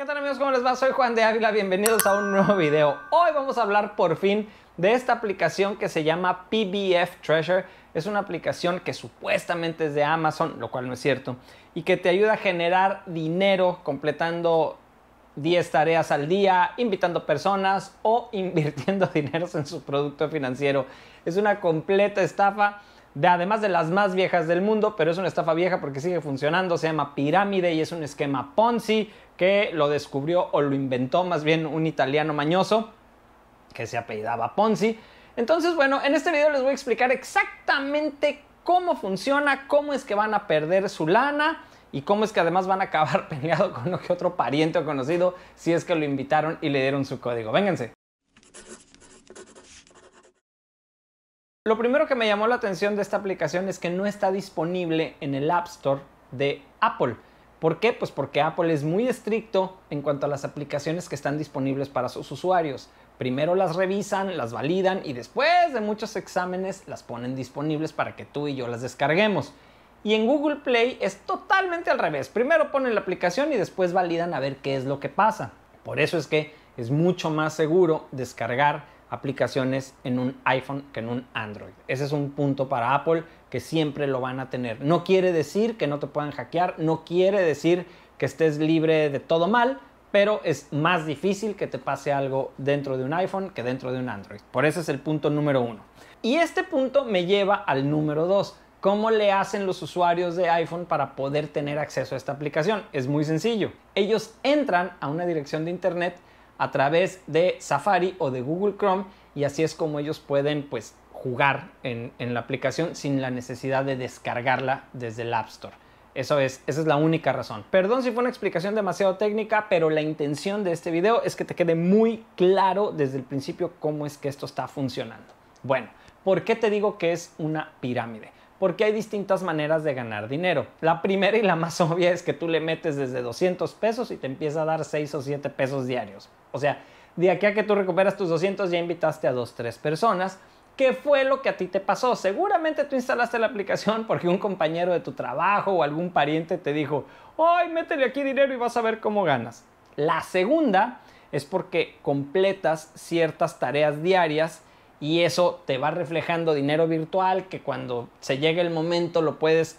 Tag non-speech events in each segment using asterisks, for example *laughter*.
¿Qué tal amigos? ¿Cómo les va? Soy Juan de Ávila, bienvenidos a un nuevo video. Hoy vamos a hablar por fin de esta aplicación que se llama PBF Treasure. Es una aplicación que supuestamente es de Amazon, lo cual no es cierto, y que te ayuda a generar dinero completando 10 tareas al día, invitando personas o *laughs* invirtiendo dinero en su producto financiero. Es una completa estafa de además de las más viejas del mundo, pero es una estafa vieja porque sigue funcionando, se llama pirámide y es un esquema Ponzi que lo descubrió o lo inventó más bien un italiano mañoso que se apellidaba Ponzi. Entonces, bueno, en este video les voy a explicar exactamente cómo funciona, cómo es que van a perder su lana y cómo es que además van a acabar *laughs* peleado con lo que otro pariente o conocido si es que lo invitaron y le dieron su código. Vénganse. Lo primero que me llamó la atención de esta aplicación es que no está disponible en el App Store de Apple. ¿Por qué? Pues porque Apple es muy estricto en cuanto a las aplicaciones que están disponibles para sus usuarios. Primero las revisan, las validan y después de muchos exámenes las ponen disponibles para que tú y yo las descarguemos. Y en Google Play es totalmente al revés. Primero ponen la aplicación y después validan a ver qué es lo que pasa. Por eso es que es mucho más seguro descargar aplicaciones en un iPhone que en un Android. Ese es un punto para Apple que siempre lo van a tener. No quiere decir que no te puedan hackear, no quiere decir que estés libre de todo mal, pero es más difícil que te pase algo dentro de un iPhone que dentro de un Android. Por eso es el punto número uno. Y este punto me lleva al número dos. ¿Cómo le hacen los usuarios de iPhone para poder tener acceso a esta aplicación? Es muy sencillo. Ellos entran a una dirección de internet a través de Safari o de Google Chrome y así es como ellos pueden pues jugar en, en la aplicación sin la necesidad de descargarla desde el App Store. Eso es, esa es la única razón. Perdón si fue una explicación demasiado técnica, pero la intención de este video es que te quede muy claro desde el principio cómo es que esto está funcionando. Bueno, ¿por qué te digo que es una pirámide? porque hay distintas maneras de ganar dinero. La primera y la más *laughs* obvia es que tú le metes desde 200 pesos y te empieza a dar 6 o 7 pesos diarios. O sea, de aquí a que tú recuperas tus 200 ya invitaste a 2, 3 personas. ¿Qué fue lo que a ti te pasó? Seguramente tú instalaste la aplicación porque un compañero de tu trabajo o algún pariente te dijo, ¡ay, métele aquí dinero y vas a ver cómo ganas! La segunda es porque completas ciertas tareas diarias y eso te va reflejando dinero virtual que cuando se llegue el momento lo puedes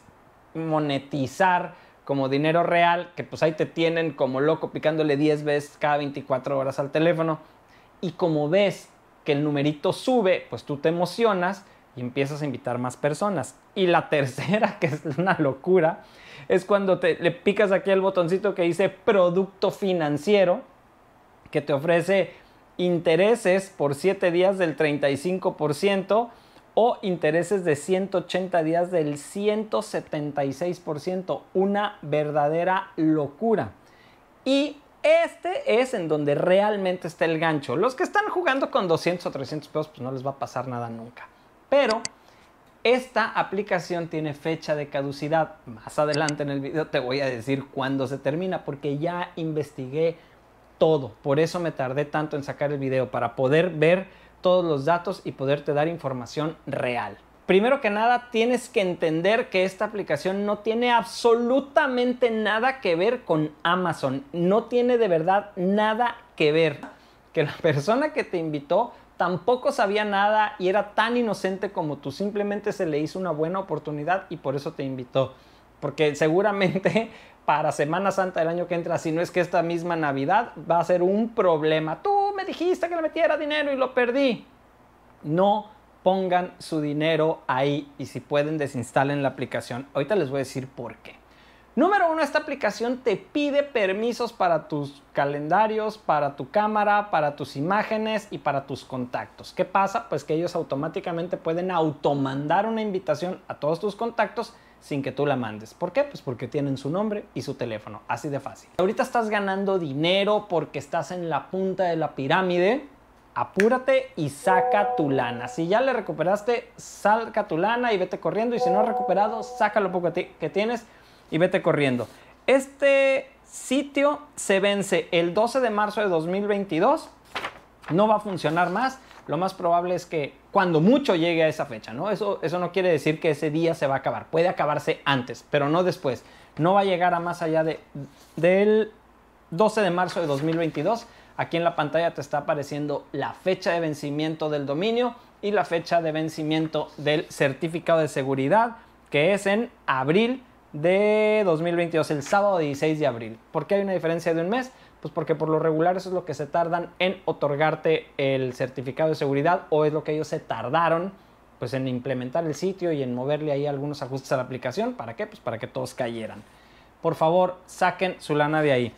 monetizar como dinero real, que pues ahí te tienen como loco picándole 10 veces cada 24 horas al teléfono. Y como ves que el numerito sube, pues tú te emocionas y empiezas a invitar más personas. Y la *laughs* tercera, que es una locura, es cuando te, le picas aquí el botoncito que dice producto financiero, que te ofrece intereses por 7 días del 35% o intereses de 180 días del 176%, una verdadera locura. Y este es en donde realmente está el gancho. Los que están jugando con 200 o 300 pesos, pues no les va a pasar nada nunca. Pero esta aplicación tiene fecha de caducidad. Más adelante en el video te voy a decir cuándo se termina, porque ya investigué todo. Por eso me tardé tanto en sacar el video, para poder ver todos los datos y poderte dar información real. Primero que nada, tienes que entender que esta aplicación no tiene absolutamente nada que ver con Amazon. No tiene de verdad nada que ver. Que la persona que te invitó tampoco sabía nada y era tan inocente como tú. Simplemente se le hizo una buena oportunidad y por eso te invitó. Porque seguramente para Semana Santa del año que entra, si no es que esta misma Navidad va a ser un problema. Tú me dijiste que le metiera dinero y lo perdí. No pongan su dinero ahí y si pueden desinstalen la aplicación. Ahorita les voy a decir por qué. Número uno, esta aplicación te pide permisos para tus calendarios, para tu cámara, para tus imágenes y para tus contactos. ¿Qué pasa? Pues que ellos automáticamente pueden automandar una invitación a todos tus contactos sin que tú la mandes. ¿Por qué? Pues porque tienen su nombre y su teléfono, así de fácil. Ahorita estás ganando dinero porque estás en la punta de la pirámide. Apúrate y saca tu lana. Si ya le recuperaste, saca tu lana y vete corriendo. Y si no has recuperado, saca lo poco que tienes y vete corriendo. Este sitio se vence el 12 de marzo de 2022. No va a funcionar más lo más probable es que cuando mucho llegue a esa fecha, ¿no? Eso, eso no quiere decir que ese día se va a acabar, puede acabarse antes, pero no después. No va a llegar a más allá del 12 de marzo de 2022. Aquí en la pantalla te está apareciendo la fecha de vencimiento del dominio y la fecha de vencimiento del certificado de seguridad, que es en abril de 2022, el sábado 16 de abril. ¿Por qué hay una diferencia de un mes? Pues porque por lo regular eso es lo que se tardan en otorgarte el certificado de seguridad o es lo que ellos se tardaron pues en implementar el sitio y en moverle ahí algunos ajustes a la aplicación. ¿Para qué? Pues para que todos cayeran. Por favor, saquen su lana de ahí.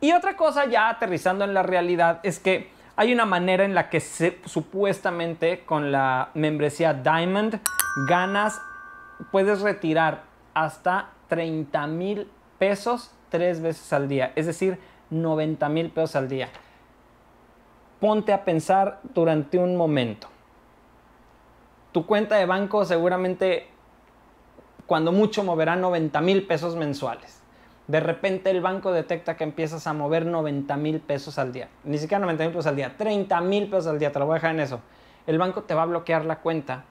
Y otra cosa ya aterrizando en la realidad es que hay una manera en la que supuestamente con la membresía Diamond ganas, puedes retirar hasta 30 mil pesos tres veces al día. Es decir, 90 mil pesos al día. Ponte a pensar durante un momento. Tu cuenta de banco seguramente cuando mucho moverá 90 mil pesos mensuales. De repente el banco detecta que empiezas a mover 90 mil pesos al día. Ni siquiera 90 mil pesos al día, 30 mil pesos al día, te lo voy a dejar en eso. El banco te va a bloquear la cuenta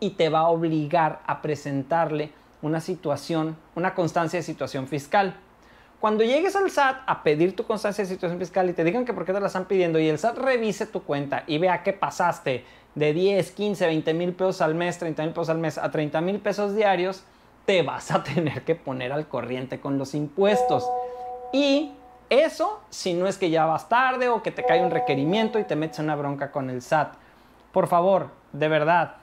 y te va a obligar a presentarle una situación, una constancia de situación fiscal. Cuando llegues al SAT a pedir tu constancia de situación fiscal y te digan que por qué te la están pidiendo y el SAT revise tu cuenta y vea que pasaste de 10, 15, 20 mil pesos al mes, 30 mil pesos al mes a 30 mil pesos diarios, te vas a tener que poner al corriente con los impuestos. Y eso si no es que ya vas tarde o que te cae un requerimiento y te metes una bronca con el SAT. Por favor, de verdad,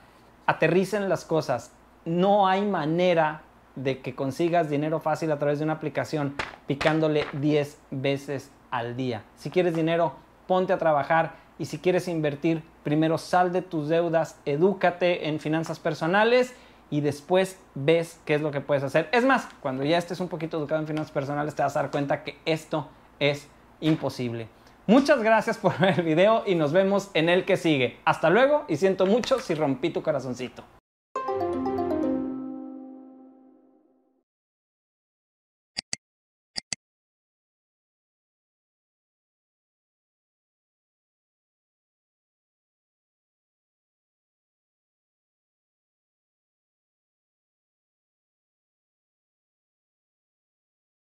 aterricen las cosas. No hay manera de que consigas dinero fácil a través de una aplicación picándole 10 veces al día. Si quieres dinero, ponte a trabajar y si quieres invertir, primero sal de tus deudas, edúcate en finanzas personales y después ves qué es lo que puedes hacer. Es más, cuando ya estés un poquito educado en finanzas personales, te vas a dar cuenta que esto es imposible. Muchas gracias por ver el video y nos vemos en el que sigue. Hasta luego y siento mucho si rompí tu corazoncito.